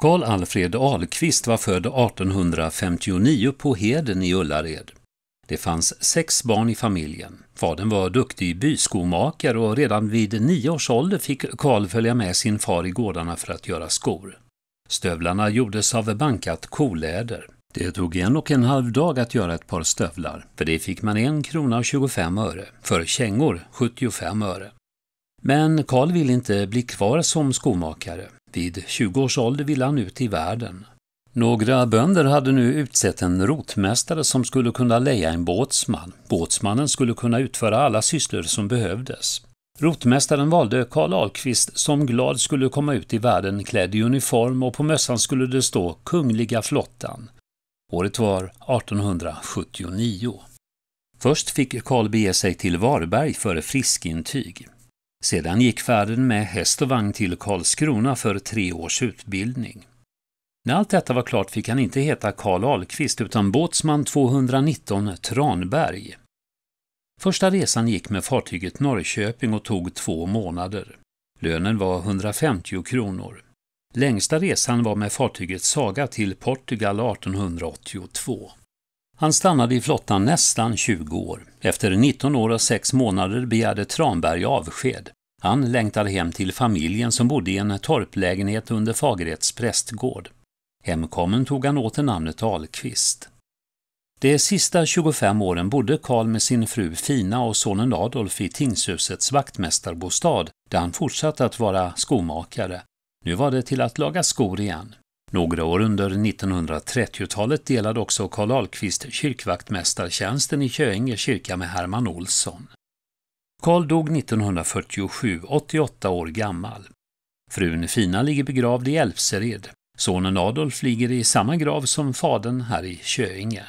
Carl Alfred Ahlqvist var född 1859 på Heden i Ullared. Det fanns sex barn i familjen. Fadern var duktig byskomakare och redan vid nio års ålder fick Karl följa med sin far i gårdarna för att göra skor. Stövlarna gjordes av bankat koläder. Det tog en och en halv dag att göra ett par stövlar. För det fick man en krona och 25 öre, för kängor 75 öre. Men Karl ville inte bli kvar som skomakare. Vid 20 års ålder ville han ut i världen. Några bönder hade nu utsett en rotmästare som skulle kunna leja en båtsman. Båtsmannen skulle kunna utföra alla sysslor som behövdes. Rotmästaren valde Karl Ahlqvist som glad skulle komma ut i världen klädd i uniform och på mössan skulle det stå Kungliga flottan. Året var 1879. Först fick Karl bege sig till Varberg för friskintyg. Sedan gick färden med häst och vagn till Karlskrona för tre års utbildning. När allt detta var klart fick han inte heta Karl Ahlqvist utan båtsman 219 Tranberg. Första resan gick med fartyget Norrköping och tog två månader. Lönen var 150 kronor. Längsta resan var med fartyget Saga till Portugal 1882. Han stannade i flottan nästan 20 år. Efter 19 år och 6 månader begärde Tranberg avsked. Han längtade hem till familjen som bodde i en torplägenhet under Fagerhets prästgård. Hemkommen tog han åter namnet Ahlqvist. De sista 25 åren bodde Karl med sin fru Fina och sonen Adolf i tingshusets vaktmästarbostad, där han fortsatte att vara skomakare. Nu var det till att laga skor igen. Några år under 1930-talet delade också Karl Ahlqvist kyrkvaktmästartjänsten i Köinge kyrka med Herman Olsson. Karl dog 1947, 88 år gammal. Frun Fina ligger begravd i Älvsered. Sonen Adolf ligger i samma grav som fadern här i Köinge.